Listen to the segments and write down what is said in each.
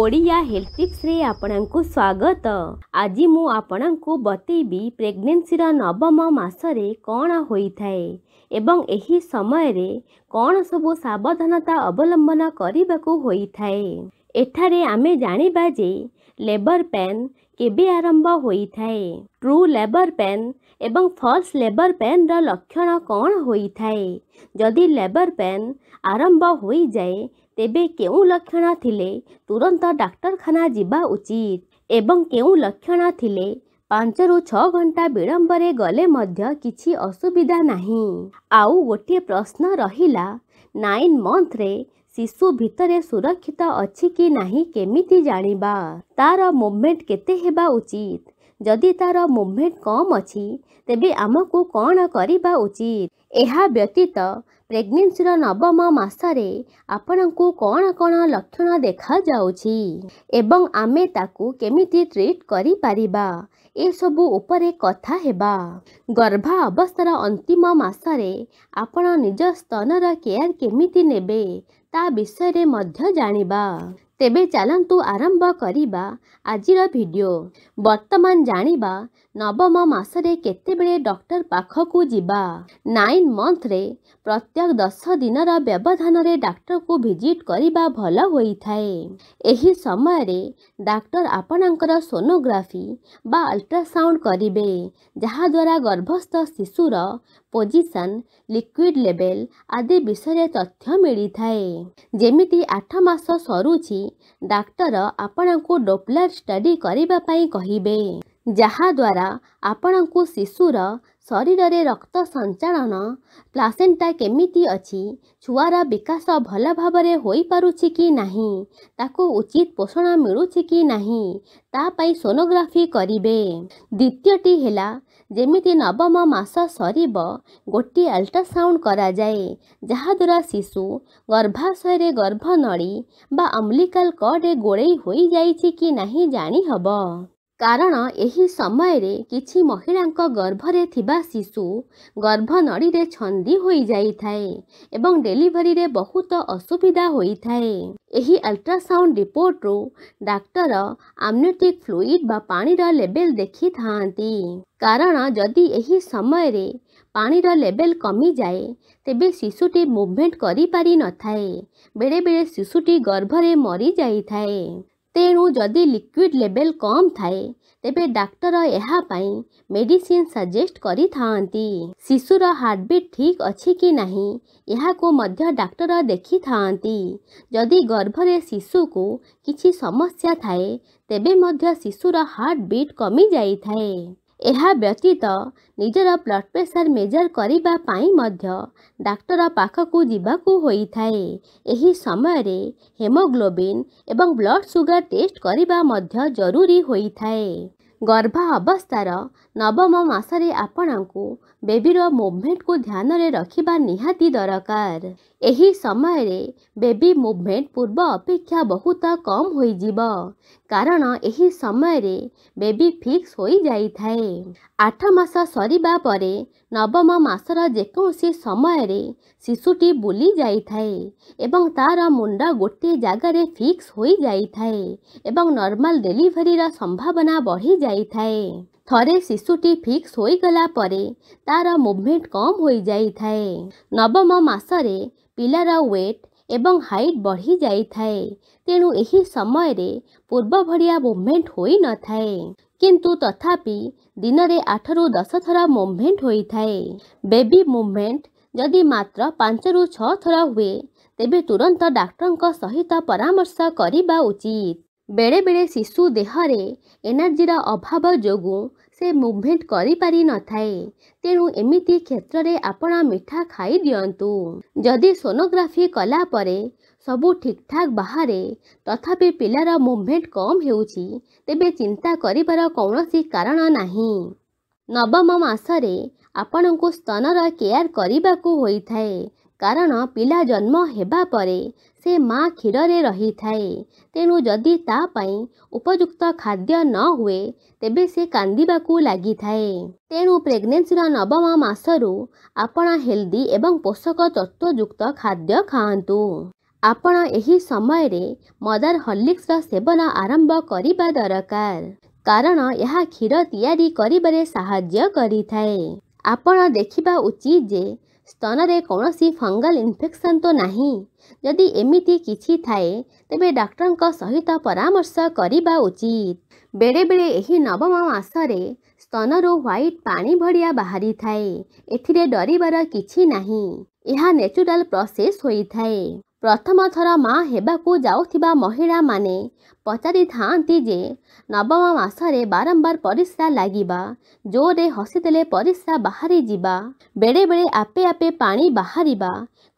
Odia health ଟିପ୍ସରେ ଆପଣଙ୍କୁ ସ୍ୱାଗତ ଆଜି ମୁଁ ଆପଣଙ୍କୁ ବତେଇବି ପ୍ରେଗନେନ୍ସିର ନବମ ମାସରେ କ'ଣ ହୋଇଥାଏ ଏବଂ ଏହି ସମୟରେ କ'ଣ ସବୁ ସାବଧାନତା ଅବଲମ୍ବନ କରିବାକୁ ହୋଇଥାଏ ଏଠାରେ ଆମେ ଜାଣିବା ଯେ ଲେବର୍ ପେନ୍ केबे आरंभ होई थाए ट्रू लेबर पेन एवं फॉल्स लेबर पेन रो लक्षण कोन होई थाए जदी लेबर पेन आरंभ होई जाए तेबे केउ लक्षण थिले तुरंत डाक्टर खाना जिबा उचित एवं केउ लक्षण थिले 5 रु 6 घंटा विलंब रे गले मध्य किछि असुविधा नाही आउ गोटिए प्रश्न रहिला 9 मंथ रे ଶିଶୁ ଭିତରେ ସୁରକ୍ଷିତ ଅଛି କି ନାହିଁ କେମିତି ଜାଣିବା ତାର ମୁଭମେଣ୍ଟ କେତେ ହେବା ଉଚିତ ଯଦି ତାର ମୁଭମେଣ୍ଟ କମ୍ ଅଛି ତେବେ ଆମକୁ କ'ଣ କରିବା ଉଚିତ ଏହା ବ୍ୟତୀତ ପ୍ରେଗନେନ୍ସିର ନବମ ମାସରେ ଆପଣଙ୍କୁ କ'ଣ କ'ଣ ଲକ୍ଷଣ ଦେଖାଯାଉଛି ଏବଂ ଆମେ ତାକୁ କେମିତି ଟ୍ରିଟ୍ କରିପାରିବା ଏସବୁ ଉପରେ କଥା ହେବା ଗର୍ଭା ଅବସ୍ଥାର ଅନ୍ତିମ ମାସରେ ଆପଣ ନିଜ ସ୍ତନର କେୟାର କେମିତି ନେବେ ତା ବିଷୟରେ ମଧ୍ୟ ଜାଣିବା ତେବେ ଚାଲନ୍ତୁ ଆରମ୍ଭ କରିବା ଆଜିର ଭିଡ଼ିଓ ବର୍ତ୍ତମାନ ଜାଣିବା ନବମ ମାସରେ କେତେବେଳେ ଡକ୍ଟର ପାଖକୁ ଯିବା ନାଇନ୍ ମନ୍ଥରେ ପ୍ରତ୍ୟେକ ଦଶ ଦିନର ବ୍ୟବଧାନରେ ଡାକ୍ତରକୁ ଭିଜିଟ୍ କରିବା ଭଲ ହୋଇଥାଏ ଏହି ସମୟରେ ଡାକ୍ତର ଆପଣଙ୍କର ସୋନୋଗ୍ରାଫି ବା ଅଲ୍ଟ୍ରାସାଉଣ୍ଡ କରିବେ ଯାହାଦ୍ୱାରା ଗର୍ଭସ୍ଥ ଶିଶୁର पोजिसन लिक्विड लेभेल् आदि विषय तथ्य मिलिएम आठ मास सहुँदै डाक्टर आपणको डोप्ला स्टडी केहाद्वारा आपणको शिशुर शरीरे रक्त सञ्चा प्लासेन्टा केिति अच्छा छुवरा बिकश भल भइपुकि नै तचित पोषण मि नै तापा सोनोग्राफी गरे द्वितीय होला जमि नवम मास सरब गोटी अलट्रासाउशयर गर्भ नडी बा अम्लिक कड् गोडै हुन्छ कि नै जानेहो କାରଣ ଏହି ସମୟରେ କିଛି ମହିଳାଙ୍କ ଗର୍ଭରେ ଥିବା ଶିଶୁ ଗର୍ଭନଳୀରେ ଛନ୍ଦି ହୋଇଯାଇଥାଏ ଏବଂ ଡେଲିଭରିରେ ବହୁତ ଅସୁବିଧା ହୋଇଥାଏ ଏହି ଅଲ୍ଟ୍ରାସାଉଣ୍ଡ ରିପୋର୍ଟରୁ ଡାକ୍ତର ଆମନିଟିକ୍ ଫ୍ଲୁଇଡ୍ ବା ପାଣିର ଲେବେଲ୍ ଦେଖିଥାନ୍ତି କାରଣ ଯଦି ଏହି ସମୟରେ ପାଣିର ଲେବେଲ୍ କମିଯାଏ ତେବେ ଶିଶୁଟି ମୁଭମେଣ୍ଟ କରିପାରିନଥାଏ ବେଳେବେଳେ ଶିଶୁଟି ଗର୍ଭରେ ମରିଯାଇଥାଏ तेणु जदि लिक्विड लेवल कम थाए तेरे डाक्टर यहपाई मेडिसीन सजेस्ट करशुर हार्टबीट ठीक अच्छी कि नहीं डाक्टर देखि था जदि गर्भरे शिशु को किसी समस्या थाए तेबे शिशुर हार्टबीट कमी जाए ଏହା ବ୍ୟତୀତ ନିଜର ବ୍ଲଡ଼ ପ୍ରେସର ମେଜର କରିବା ପାଇଁ ମଧ୍ୟ ଡାକ୍ତର ପାଖକୁ ଯିବାକୁ ହୋଇଥାଏ ଏହି ସମୟରେ ହେମୋଗ୍ଲୋବିନ୍ ଏବଂ ବ୍ଲଡ଼ ସୁଗାର ଟେଷ୍ଟ କରିବା ମଧ୍ୟ ଜରୁରୀ ହୋଇଥାଏ ଗର୍ଭା ଅବସ୍ଥାର ନବମ ମାସରେ ଆପଣଙ୍କୁ ବେବିର ମୁଭମେଣ୍ଟକୁ ଧ୍ୟାନରେ ରଖିବା ନିହାତି ଦରକାର ଏହି ସମୟରେ ବେବି ମୁଭମେଣ୍ଟ ପୂର୍ବ ଅପେକ୍ଷା ବହୁତ କମ୍ ହୋଇଯିବ କାରଣ ଏହି ସମୟରେ ବେବି ଫିକ୍ସ ହୋଇଯାଇଥାଏ ଆଠ ମାସ ସରିବା ପରେ ନବମ ମାସର ଯେକୌଣସି ସମୟରେ ଶିଶୁଟି ବୁଲି ଯାଇଥାଏ ଏବଂ ତା'ର ମୁଣ୍ଡ ଗୋଟିଏ ଜାଗାରେ ଫିକ୍ସ ହୋଇଯାଇଥାଏ ଏବଂ ନର୍ମାଲ ଡେଲିଭରିର ସମ୍ଭାବନା ବଢ଼ିଯାଇଥାଏ ଥରେ ଶିଶୁଟି ଫିକ୍ସ ହୋଇଗଲା ପରେ ତାର ମୁଭମେଣ୍ଟ କମ୍ ହୋଇଯାଇଥାଏ ନବମ ମାସରେ ପିଲାର ୱେଟ୍ ଏବଂ ହାଇଟ୍ ବଢ଼ିଯାଇଥାଏ ତେଣୁ ଏହି ସମୟରେ ପୂର୍ବ ଭଳିଆ ମୁଭମେଣ୍ଟ ହୋଇନଥାଏ କିନ୍ତୁ ତଥାପି ଦିନରେ ଆଠରୁ ଦଶ ଥର ମୁଭମେଣ୍ଟ ହୋଇଥାଏ ବେବି ମୁଭମେଣ୍ଟ ଯଦି ମାତ୍ର ପାଞ୍ଚରୁ ଛଅ ଥର ହୁଏ ତେବେ ତୁରନ୍ତ ଡାକ୍ତରଙ୍କ ସହିତ ପରାମର୍ଶ କରିବା ଉଚିତ ବେଳେବେଳେ ଶିଶୁ ଦେହରେ ଏନର୍ଜିର ଅଭାବ ଯୋଗୁଁ ସେ ମୁଭମେଣ୍ଟ କରିପାରିନଥାଏ ତେଣୁ ଏମିତି କ୍ଷେତ୍ରରେ ଆପଣ ମିଠା ଖାଇ ଦିଅନ୍ତୁ ଯଦି ସୋନୋଗ୍ରାଫି କଲାପରେ ସବୁ ଠିକ୍ ଠାକ୍ ବାହାରେ ତଥାପି ପିଲାର ମୁଭମେଣ୍ଟ କମ୍ ହେଉଛି ତେବେ ଚିନ୍ତା କରିବାର କୌଣସି କାରଣ ନାହିଁ ନବମ ମାସରେ ଆପଣଙ୍କୁ ସ୍ତନର କେୟାର କରିବାକୁ ହୋଇଥାଏ କାରଣ ପିଲା ଜନ୍ମ ହେବା ପରେ ସେ ମା କ୍ଷୀରରେ ରହିଥାଏ ତେଣୁ ଯଦି ତା ପାଇଁ ଉପଯୁକ୍ତ ଖାଦ୍ୟ ନ ହୁଏ ତେବେ ସେ କାନ୍ଦିବାକୁ ଲାଗିଥାଏ ତେଣୁ ପ୍ରେଗନେନ୍ସିର ନବମ ମାସରୁ ଆପଣ ହେଲ୍ଦି ଏବଂ ପୋଷକ ତତ୍ତ୍ୱଯୁକ୍ତ ଖାଦ୍ୟ ଖାଆନ୍ତୁ ଆପଣ ଏହି ସମୟରେ ମଦର ହର୍ଲିକ୍ସର ସେବନ ଆରମ୍ଭ କରିବା ଦରକାର କାରଣ ଏହା କ୍ଷୀର ତିଆରି କରିବାରେ ସାହାଯ୍ୟ କରିଥାଏ ଆପଣ ଦେଖିବା ଉଚିତ ଯେ ସ୍ତନରେ କୌଣସି ଫଙ୍ଗଲ ଇନଫେକ୍ସନ୍ ତ ନାହିଁ ଯଦି ଏମିତି କିଛି ଥାଏ ତେବେ ଡାକ୍ତରଙ୍କ ସହିତ ପରାମର୍ଶ କରିବା ଉଚିତ ବେଳେବେଳେ ଏହି ନବମ ମାସରେ ସ୍ତନରୁ ହ୍ୱାଇଟ୍ ପାଣି ଭଳିଆ ବାହାରିଥାଏ ଏଥିରେ ଡରିବାର କିଛି ନାହିଁ ଏହା ନେଚୁରାଲ ପ୍ରସେସ ହୋଇଥାଏ ପ୍ରଥମ ଥର ମା ହେବାକୁ ଯାଉଥିବା ମହିଳାମାନେ ପଚାରିଥାନ୍ତି ଯେ ନବମ ମାସରେ ବାରମ୍ବାର ପରିସ୍ରା ଲାଗିବା ଜୋରରେ ହସିଦେଲେ ପରିସ୍ରା ବାହାରିଯିବା ବେଳେବେଳେ ଆପେ ଆପେ ପାଣି ବାହାରିବା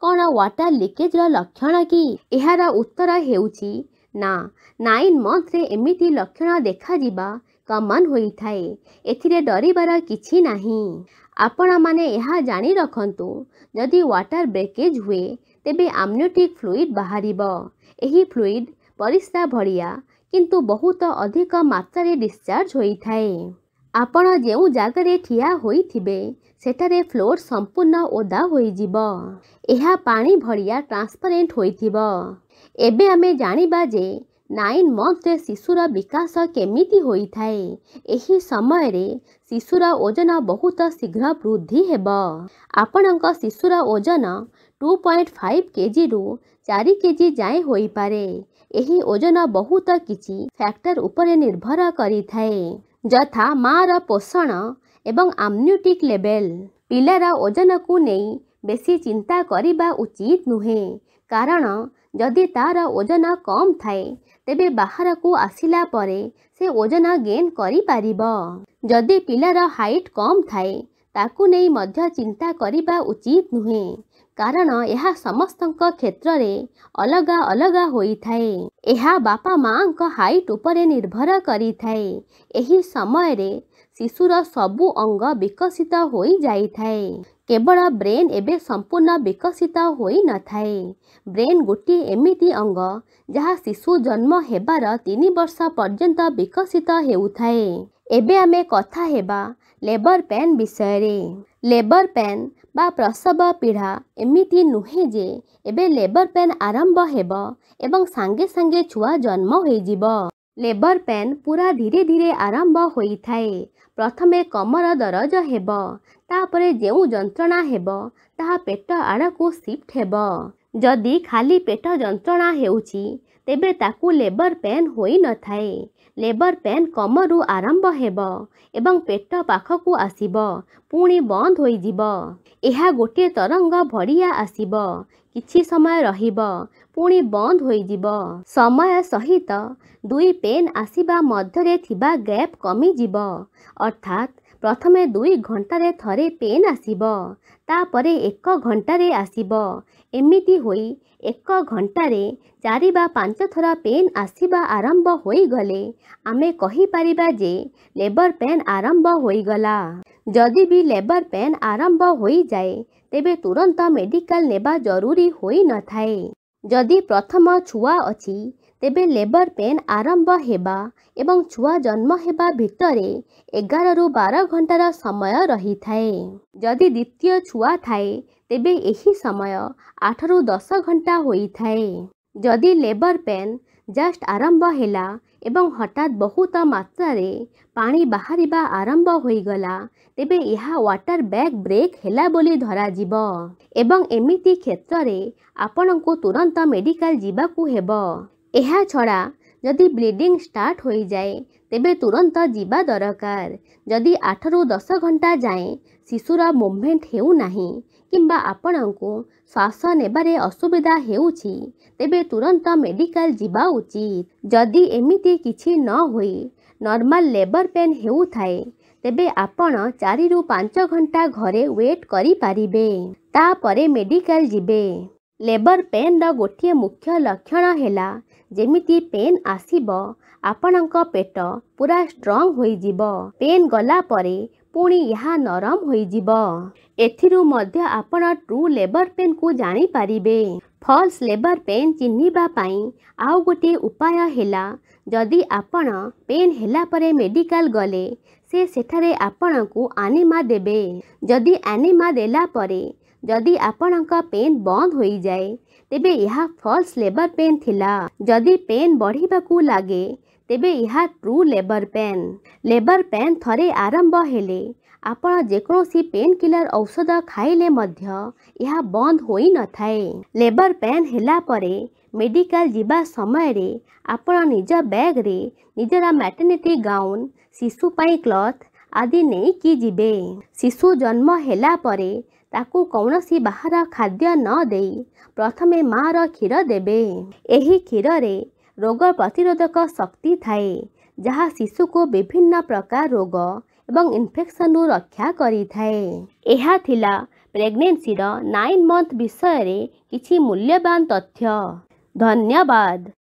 କ'ଣ ୱାଟର ଲିକେଜ୍ର ଲକ୍ଷଣ କି ଏହାର ଉତ୍ତର ହେଉଛି ନା ନାଇନ୍ ମନ୍ଥରେ ଏମିତି ଲକ୍ଷଣ ଦେଖାଯିବା କମନ୍ ହୋଇଥାଏ ଏଥିରେ ଡରିବାର କିଛି ନାହିଁ ଆପଣମାନେ ଏହା ଜାଣି ରଖନ୍ତୁ ଯଦି ୱାଟର ବ୍ରେକେଜ୍ ହୁଏ ତେବେ ଆମ୍ନିଓଟିକ୍ ଫ୍ଲୁଇଡ୍ ବାହାରିବ ଏହି ଫ୍ଲୁଇଡ୍ ପରିସ୍ରା ଭଳିଆ କିନ୍ତୁ ବହୁତ ଅଧିକ ମାତ୍ରାରେ ଡିସଚାର୍ଜ ହୋଇଥାଏ ଆପଣ ଯେଉଁ ଜାଗାରେ ଠିଆ ହୋଇଥିବେ ସେଠାରେ ଫ୍ଲୋର୍ ସମ୍ପୂର୍ଣ୍ଣ ଓଦା ହୋଇଯିବ ଏହା ପାଣି ଭଳିଆ ଟ୍ରାନ୍ସପାରେଣ୍ଟ ହୋଇଥିବ ଏବେ ଆମେ ଜାଣିବା ଯେ नाइन मन्थ शिशुर वकास केही समयले शिशुर ओजन बहुत शीघ्र वृद्धि हे आपण शिशुर ओजन टु पइन्ट फाइभ केजि चारि के जि जाँदै ओजन बहुत कि फ्याक्टर उपभर गरि र पोषण एम्युटिक लेभेल पिार ओजन कुसी चिन्ता उचित नुहेँ କାରଣ ଯଦି ତା'ର ଓଜନ କମ୍ ଥାଏ ତେବେ ବାହାରକୁ ଆସିଲା ପରେ ସେ ଓଜନ ଗେନ୍ କରିପାରିବ ଯଦି ପିଲାର ହାଇଟ୍ କମ୍ ଥାଏ ତାକୁ ନେଇ ମଧ୍ୟ ଚିନ୍ତା କରିବା ଉଚିତ ନୁହେଁ କାରଣ ଏହା ସମସ୍ତଙ୍କ କ୍ଷେତ୍ରରେ ଅଲଗା ଅଲଗା ହୋଇଥାଏ ଏହା ବାପା ମାଆଙ୍କ ହାଇଟ୍ ଉପରେ ନିର୍ଭର କରିଥାଏ ଏହି ସମୟରେ ଶିଶୁର ସବୁ ଅଙ୍ଗ ବିକଶିତ ହୋଇଯାଇଥାଏ କେବଳ ବ୍ରେନ୍ ଏବେ ସମ୍ପୂର୍ଣ୍ଣ ବିକଶିତ ହୋଇନଥାଏ ବ୍ରେନ୍ ଗୋଟିଏ ଏମିତି ଅଙ୍ଗ ଯାହା ଶିଶୁ ଜନ୍ମ ହେବାର ତିନି ବର୍ଷ ପର୍ଯ୍ୟନ୍ତ ବିକଶିତ ହେଉଥାଏ ଏବେ ଆମେ କଥା ହେବା ଲେବର୍ ପେନ୍ ବିଷୟରେ ଲେବର୍ ପେନ୍ ବା ପ୍ରସବ ପୀଡ଼ା ଏମିତି ନୁହେଁ ଯେ ଏବେ ଲେବର୍ ପେନ୍ ଆରମ୍ଭ ହେବ ଏବଂ ସାଙ୍ଗେ ସାଙ୍ଗେ ଛୁଆ ଜନ୍ମ ହୋଇଯିବ ଲେବର ପେନ୍ ପୁରା ଧୀରେ ଧୀରେ ଆରମ୍ଭ ହୋଇଥାଏ ପ୍ରଥମେ କମର ଦରଜ ହେବ ତାପରେ ଯେଉଁ ଯନ୍ତ୍ରଣା ହେବ ତାହା ପେଟ ଆଡ଼କୁ ସିଫ୍ଟ ହେବ ଯଦି ଖାଲି ପେଟ ଯନ୍ତ୍ରଣା ହେଉଛି ତେବେ ତାକୁ ଲେବର ପେନ୍ ହୋଇନଥାଏ ଲେବର ପେନ୍ କମରୁ ଆରମ୍ଭ ହେବ ଏବଂ ପେଟ ପାଖକୁ ଆସିବ ପୁଣି ବନ୍ଦ ହୋଇଯିବ ଏହା ଗୋଟିଏ ତରଙ୍ଗ ଭଳିଆ ଆସିବ କିଛି ସମୟ ରହିବ ପୁଣି ବନ୍ଦ ହୋଇଯିବ ସମୟ ସହିତ ଦୁଇ ପେନ୍ ଆସିବା ମଧ୍ୟରେ ଥିବା ଗ୍ୟାପ୍ କମିଯିବ ଅର୍ଥାତ୍ ପ୍ରଥମେ ଦୁଇ ଘଣ୍ଟାରେ ଥରେ ପେନ୍ ଆସିବ ତାପରେ ଏକ ଘଣ୍ଟାରେ ଆସିବ ଏମିତି ହୋଇ ଏକ ଘଣ୍ଟାରେ ଚାରି ବା ପାଞ୍ଚ ଥର ପେନ୍ ଆସିବା ଆରମ୍ଭ ହୋଇଗଲେ ଆମେ କହିପାରିବା ଯେ ଲେବର୍ ପେନ୍ ଆରମ୍ଭ ହୋଇଗଲା ଯଦି ବି ଲେବର୍ ପେନ୍ ଆରମ୍ଭ ହୋଇଯାଏ ତେବେ ତୁରନ୍ତ ମେଡ଼ିକାଲ ନେବା ଜରୁରୀ ହୋଇନଥାଏ ଯଦି ପ୍ରଥମ ଛୁଆ ଅଛି ତେବେ ଲେବର୍ ପେନ୍ ଆରମ୍ଭ ହେବା ଏବଂ ଛୁଆ ଜନ୍ମ ହେବା ଭିତରେ ଏଗାରରୁ ବାର ଘଣ୍ଟାର ସମୟ ରହିଥାଏ ଯଦି ଦ୍ୱିତୀୟ ଛୁଆ ଥାଏ ତେବେ ଏହି ସମୟ ଆଠରୁ ଦଶ ଘଣ୍ଟା ହୋଇଥାଏ जति लेबर पेन पेन् ज आरम्भलाठात बहुत होई गला तपाईँ एहा वाटर ब्याग ब्रेक होला बोली एमिती धरम्ति आपणको तुरन्त मेडिकल जुवा एहा छा ଯଦି ବ୍ଲିଡ଼ିଂ ଷ୍ଟାର୍ଟ ହୋଇଯାଏ ତେବେ ତୁରନ୍ତ ଯିବା ଦରକାର ଯଦି ଆଠରୁ ଦଶ ଘଣ୍ଟା ଯାଏଁ ଶିଶୁର ମୁଭମେଣ୍ଟ ହେଉନାହିଁ କିମ୍ବା ଆପଣଙ୍କୁ ଶ୍ୱାସ ନେବାରେ ଅସୁବିଧା ହେଉଛି ତେବେ ତୁରନ୍ତ ମେଡ଼ିକାଲ ଯିବା ଉଚିତ ଯଦି ଏମିତି କିଛି ନ ହୋଇ ନର୍ମାଲ ଲେବର ପେନ୍ ହେଉଥାଏ ତେବେ ଆପଣ ଚାରିରୁ ପାଞ୍ଚ ଘଣ୍ଟା ଘରେ ୱେଟ୍ କରିପାରିବେ ତାପରେ ମେଡ଼ିକାଲ ଯିବେ ଲେବର ପେନ୍ର ଗୋଟିଏ ମୁଖ୍ୟ ଲକ୍ଷଣ ହେଲା ଯେମିତି ପେନ୍ ଆସିବ ଆପଣଙ୍କ ପେଟ ପୁରା ଷ୍ଟ୍ରଙ୍ଗ ହୋଇଯିବ ପେନ୍ ଗଲା ପରେ ପୁଣି ଏହା ନରମ ହୋଇଯିବ ଏଥିରୁ ମଧ୍ୟ ଆପଣ ଟ୍ରୁ ଲେବର୍ ପେନ୍କୁ ଜାଣିପାରିବେ ଫଲ୍ସ ଲେବର୍ ପେନ୍ ଚିହ୍ନିବା ପାଇଁ ଆଉ ଗୋଟିଏ ଉପାୟ ହେଲା ଯଦି ଆପଣ ପେନ୍ ହେଲା ପରେ ମେଡ଼ିକାଲ ଗଲେ ସେ ସେଠାରେ ଆପଣଙ୍କୁ ଆନିମା ଦେବେ ଯଦି ଆନିମା ଦେଲା ପରେ ଯଦି ଆପଣଙ୍କ ପେନ୍ ବନ୍ଦ ହୋଇଯାଏ तेज यह फल्स लेबर पेन थिला जदि पेन बढ़ाक लगे तेज यह true labour pain labour pain थरे आरंभ हेले आपण जेकोसी पेन किलर औषध खाइले यह बंद हो न थाए लेबर पेन है मेडिकल जीवा समय रे आपण निज बैग रे निजर मैटरनिटी गाउन शिशुपाई क्लथ आदि नहीं कि जीवे शिशु जन्म है तपाईँ खाद्या खाद्य देई, प्रथमे म मार क्षीर दुई यही क्षिरे रोग प्रतिरोधक शक्ति थाए जहाँ को विभिन्न प्रकार रोग एवं इन्फेक्सन रक्षा एहा थिला प्रेग्नेन्सी नाइन मन्थ विषय मूल्यवान तथ्य धन्यवाद